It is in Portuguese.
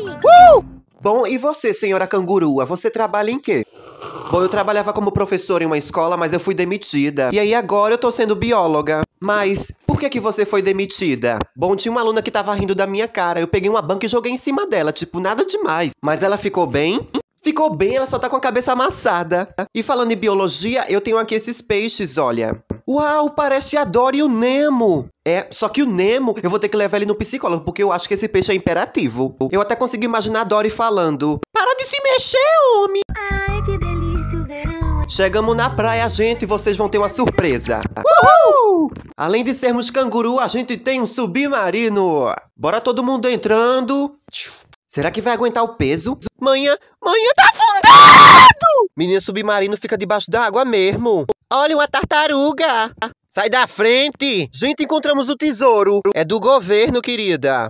Uh! Bom, e você, senhora cangurua, você trabalha em quê? Bom, eu trabalhava como professora em uma escola, mas eu fui demitida. E aí agora eu tô sendo bióloga. Mas por que que você foi demitida? Bom, tinha uma aluna que tava rindo da minha cara. Eu peguei uma banca e joguei em cima dela, tipo, nada demais. Mas ela ficou bem? Ficou bem, ela só tá com a cabeça amassada. E falando em biologia, eu tenho aqui esses peixes, olha. Uau, parece a Dory e o Nemo. É, só que o Nemo, eu vou ter que levar ele no psicólogo, porque eu acho que esse peixe é imperativo. Eu até consigo imaginar a Dory falando: Para de se mexer, homem! Ai, que delícia o verão. Chegamos na praia, gente, e vocês vão ter uma surpresa. Uhul! Além de sermos canguru, a gente tem um submarino. Bora todo mundo entrando. Será que vai aguentar o peso? Manhã, manhã tá afundado! Menina submarino fica debaixo da água mesmo. Olha uma tartaruga! Sai da frente! Gente, encontramos o tesouro! É do governo, querida!